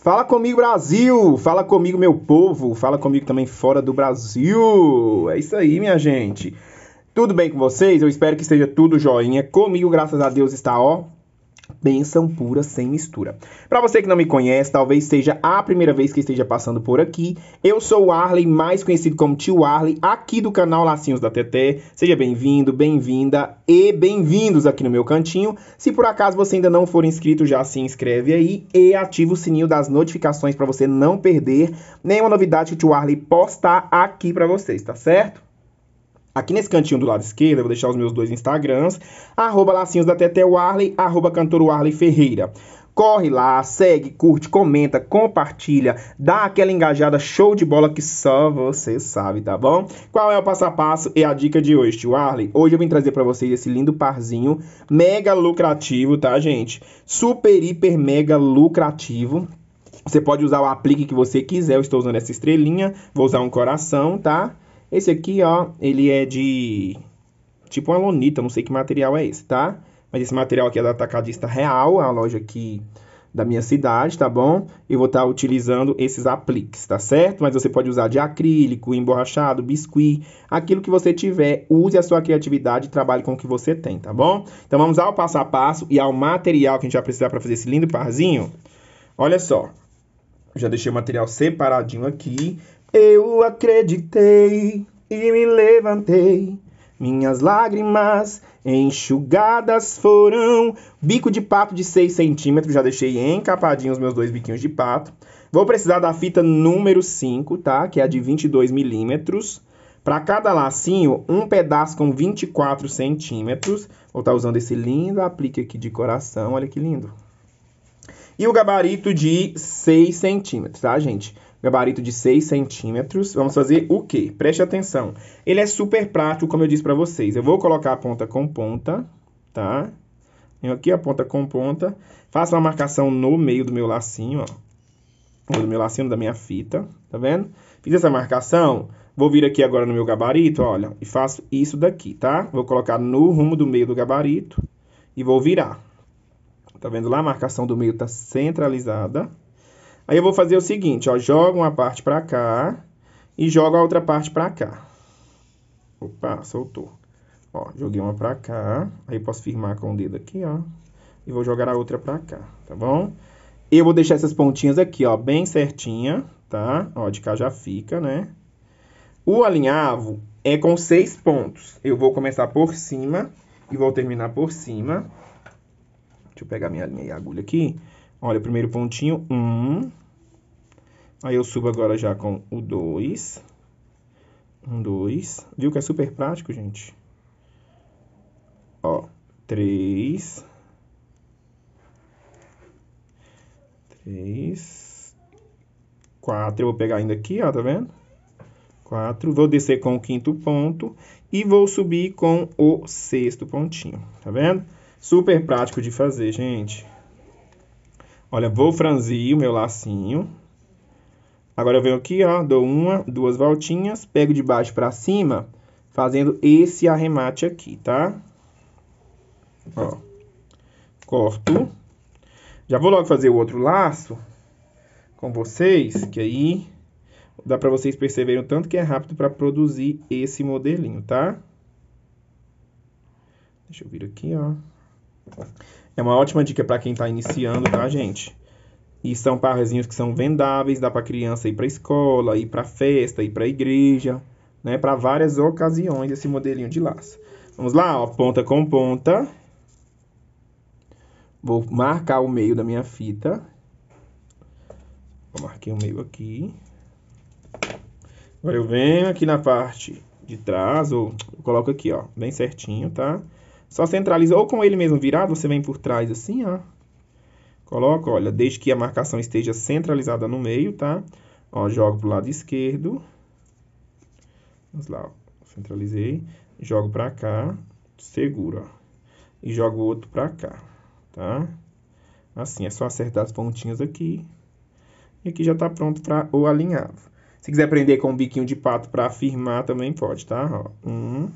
Fala comigo, Brasil! Fala comigo, meu povo! Fala comigo também fora do Brasil! É isso aí, minha gente! Tudo bem com vocês? Eu espero que esteja tudo joinha. Comigo, graças a Deus, está ó, bênção pura sem mistura. Para você que não me conhece, talvez seja a primeira vez que esteja passando por aqui. Eu sou o Arley, mais conhecido como Tio Arley, aqui do canal Lacinhos da TT. Seja bem-vindo, bem-vinda e bem-vindos aqui no meu cantinho. Se por acaso você ainda não for inscrito, já se inscreve aí e ativa o sininho das notificações para você não perder nenhuma novidade que o Tio Arley postar aqui para vocês, tá certo? Aqui nesse cantinho do lado esquerdo, eu vou deixar os meus dois Instagrams, arroba lacinhos da Tete Warley, é arroba cantor Warley Ferreira. Corre lá, segue, curte, comenta, compartilha, dá aquela engajada show de bola que só você sabe, tá bom? Qual é o passo a passo e é a dica de hoje, tio Arley? Hoje eu vim trazer para vocês esse lindo parzinho mega lucrativo, tá, gente? Super, hiper, mega lucrativo. Você pode usar o aplique que você quiser, eu estou usando essa estrelinha, vou usar um coração, tá? Esse aqui, ó, ele é de tipo uma lonita, não sei que material é esse, tá? Mas esse material aqui é da Atacadista Real, é a loja aqui da minha cidade, tá bom? Eu vou estar tá utilizando esses apliques, tá certo? Mas você pode usar de acrílico, emborrachado, biscuit, aquilo que você tiver. Use a sua criatividade e trabalhe com o que você tem, tá bom? Então vamos ao passo a passo e ao material que a gente vai precisar para fazer esse lindo parzinho. Olha só, já deixei o material separadinho aqui. Eu acreditei e me levantei. Minhas lágrimas enxugadas foram. Bico de pato de 6 centímetros, já deixei encapadinho os meus dois biquinhos de pato. Vou precisar da fita número 5, tá? Que é a de 22 milímetros. Para cada lacinho, um pedaço com 24 centímetros. Vou estar tá usando esse lindo aplique aqui de coração, olha que lindo. E o gabarito de 6 centímetros, tá, gente? gabarito de 6 centímetros. Vamos fazer o quê? Preste atenção. Ele é super prático, como eu disse para vocês. Eu vou colocar a ponta com ponta, tá? Venho aqui a ponta com ponta. Faço uma marcação no meio do meu lacinho, ó. Do meu lacinho da minha fita, tá vendo? Fiz essa marcação, vou vir aqui agora no meu gabarito, olha, e faço isso daqui, tá? Vou colocar no rumo do meio do gabarito e vou virar. Tá vendo lá? A marcação do meio tá centralizada. Aí eu vou fazer o seguinte, ó, jogo uma parte para cá e jogo a outra parte para cá. Opa, soltou. Ó, joguei uma para cá, aí posso firmar com o dedo aqui, ó, e vou jogar a outra para cá, tá bom? Eu vou deixar essas pontinhas aqui, ó, bem certinha, tá? Ó, de cá já fica, né? O alinhavo é com seis pontos. Eu vou começar por cima e vou terminar por cima. Deixa eu pegar minha linha e agulha aqui. Olha, o primeiro pontinho, 1. Um. Aí eu subo agora já com o 2. 1, 2. Viu que é super prático, gente? Ó, 3. 3. 4. Eu vou pegar ainda aqui, ó, tá vendo? 4. Vou descer com o quinto ponto e vou subir com o sexto pontinho, tá vendo? Super prático de fazer, gente. Olha, vou franzir o meu lacinho. Agora eu venho aqui, ó, dou uma, duas voltinhas, pego de baixo para cima, fazendo esse arremate aqui, tá? Ó. Corto. Já vou logo fazer o outro laço com vocês, que aí dá para vocês perceberem o tanto que é rápido para produzir esse modelinho, tá? Deixa eu vir aqui, ó. É uma ótima dica para quem está iniciando, tá, gente? E são parrezinhos que são vendáveis, dá para criança ir para escola, ir para festa, ir para igreja, né? Para várias ocasiões esse modelinho de laço. Vamos lá, ó, ponta com ponta. Vou marcar o meio da minha fita. marquei o meio aqui. Agora eu venho aqui na parte de trás, ou eu coloco aqui, ó, bem certinho, tá? Só centraliza ou com ele mesmo virado, você vem por trás assim, ó. Coloca, olha, desde que a marcação esteja centralizada no meio, tá? Ó, jogo pro lado esquerdo. Vamos lá, ó. centralizei. Jogo pra cá, segura ó. E jogo o outro pra cá, tá? Assim, é só acertar as pontinhas aqui. E aqui já tá pronto pra o alinhavo. Se quiser prender com o biquinho de pato para afirmar, também pode, tá? Ó, um,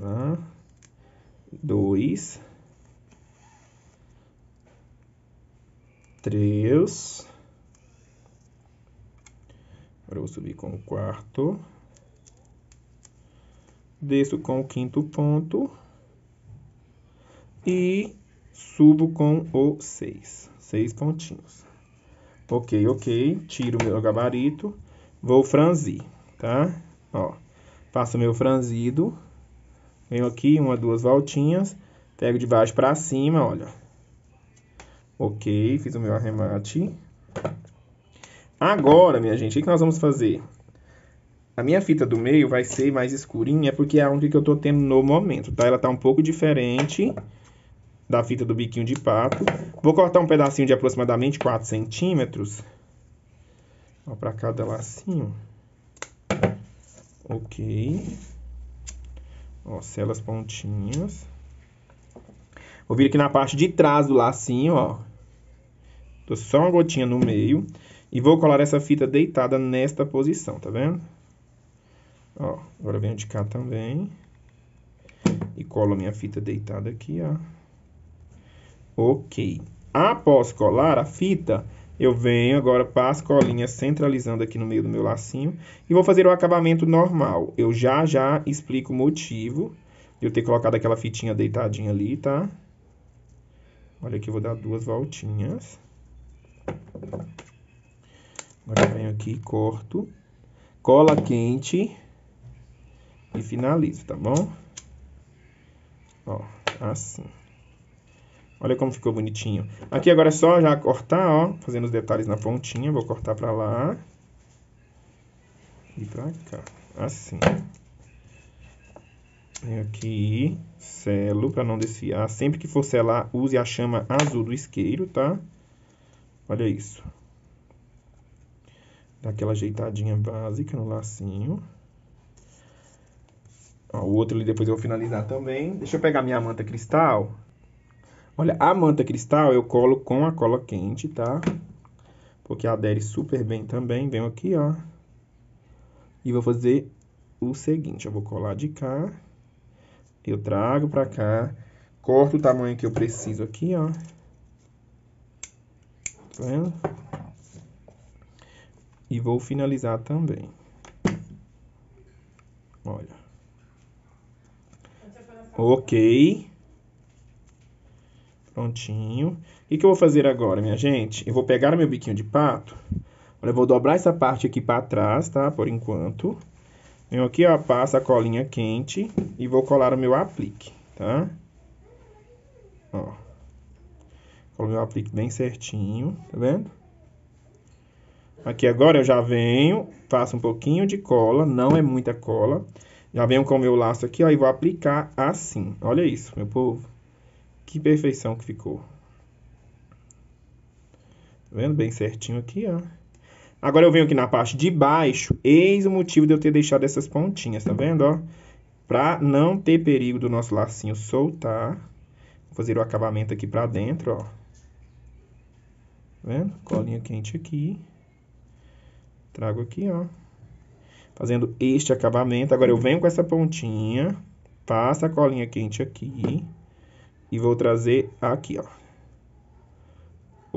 um Dois. Três. Agora eu vou subir com o quarto. Desço com o quinto ponto. E subo com o seis. Seis pontinhos. Ok, ok. Tiro meu gabarito. Vou franzir, tá? Ó, faço meu franzido. Venho aqui, uma, duas voltinhas. Pego de baixo para cima, olha. Ok, fiz o meu arremate. Agora, minha gente, o que nós vamos fazer? A minha fita do meio vai ser mais escurinha, porque é a única que eu tô tendo no momento, tá? Ela tá um pouco diferente da fita do biquinho de pato. Vou cortar um pedacinho de aproximadamente 4 centímetros. Ó, pra cada lacinho. Ok. Ó, celas pontinhas. Vou vir aqui na parte de trás do lacinho, ó. Tô só uma gotinha no meio. E vou colar essa fita deitada nesta posição, tá vendo? Ó, agora venho de cá também. E colo minha fita deitada aqui, ó. Ok. Após colar a fita, eu venho agora, passo com a linha centralizando aqui no meio do meu lacinho e vou fazer o acabamento normal. Eu já já explico o motivo de eu ter colocado aquela fitinha deitadinha ali, tá? Olha aqui, eu vou dar duas voltinhas. Agora eu venho aqui, corto, cola quente e finalizo, tá bom? Ó, assim. Olha como ficou bonitinho. Aqui agora é só já cortar, ó, fazendo os detalhes na pontinha. Vou cortar para lá e para cá, assim. E aqui, selo para não desfiar. Sempre que for selar, use a chama azul do isqueiro, tá? Olha isso. Dá aquela ajeitadinha básica no lacinho. Ó, o outro ali depois eu vou finalizar também. Deixa eu pegar minha manta cristal. Olha, a manta cristal eu colo com a cola quente, tá? Porque adere super bem também. Venho aqui, ó. E vou fazer o seguinte, eu vou colar de cá. Eu trago pra cá. Corto o tamanho que eu preciso aqui, ó. Tá vendo? E vou finalizar também. Olha. Ok. Prontinho. O que, que eu vou fazer agora, minha gente? Eu vou pegar meu biquinho de pato. Olha, eu vou dobrar essa parte aqui para trás, tá? Por enquanto. Venho aqui, ó, passo a colinha quente e vou colar o meu aplique, tá? Ó. Colo meu aplique bem certinho, tá vendo? Aqui agora eu já venho, faço um pouquinho de cola, não é muita cola. Já venho com o meu laço aqui, ó, e vou aplicar assim. Olha isso, meu povo. Que perfeição que ficou. Tá vendo bem certinho aqui, ó. Agora eu venho aqui na parte de baixo. Eis o motivo de eu ter deixado essas pontinhas, tá vendo, ó? Pra não ter perigo do nosso lacinho soltar. Vou fazer o acabamento aqui pra dentro, ó. Tá vendo? Colinha quente aqui. Trago aqui, ó. Fazendo este acabamento. Agora eu venho com essa pontinha. Passa a colinha quente aqui e vou trazer aqui, ó.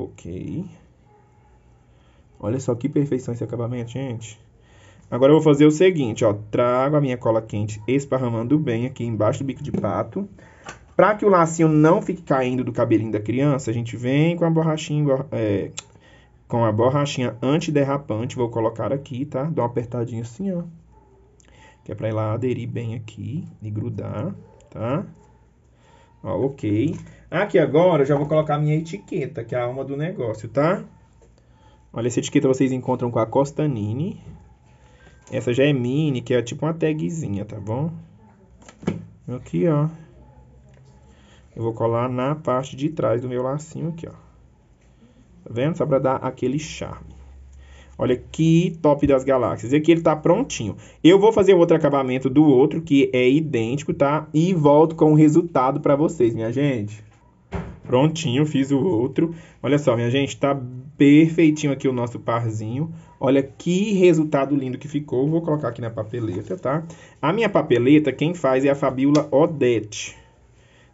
Ok. Olha só que perfeição esse acabamento, gente. Agora eu vou fazer o seguinte, ó. Trago a minha cola quente esparramando bem aqui embaixo do bico de pato. Para que o lacinho não fique caindo do cabelinho da criança, a gente vem com a borrachinha, é, com a borrachinha antiderrapante. Vou colocar aqui, tá? Dá uma apertadinha assim, ó. Que é para ela aderir bem aqui e grudar, tá? Ó, ok. Aqui agora eu já vou colocar minha etiqueta, que é a alma do negócio, tá? Olha, essa etiqueta vocês encontram com a Costanini. Essa já é mini, que é tipo uma tagzinha, tá bom? Aqui, ó. Eu vou colar na parte de trás do meu lacinho aqui, ó. Tá vendo? Só pra dar aquele charme. Olha que top das galáxias. E aqui ele está prontinho. Eu vou fazer o outro acabamento do outro, que é idêntico, tá? E volto com o resultado para vocês, minha gente. Prontinho, fiz o outro. Olha só, minha gente, está perfeitinho aqui o nosso parzinho. Olha que resultado lindo que ficou. Vou colocar aqui na papeleta, tá? A minha papeleta, quem faz é a Fabiola Odete.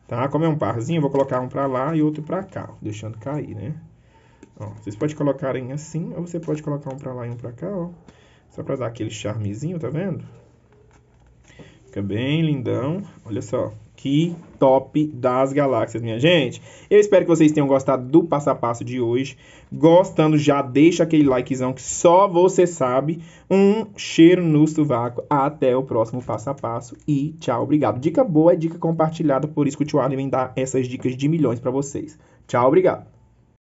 Tá? Como é um parzinho, vou colocar um para lá e outro para cá, deixando cair, né? Ó, vocês podem colocarem assim, ou você pode colocar um para lá e um para cá, ó. Só para dar aquele charmezinho, tá vendo? Fica bem lindão. Olha só, que top das galáxias, minha gente. Eu espero que vocês tenham gostado do passo a passo de hoje. Gostando, já deixa aquele likezão que só você sabe. Um cheiro no sovaco. Até o próximo passo a passo e tchau, obrigado. Dica boa é dica compartilhada, por isso que o Tio Arlen vem dar essas dicas de milhões para vocês. Tchau, obrigado.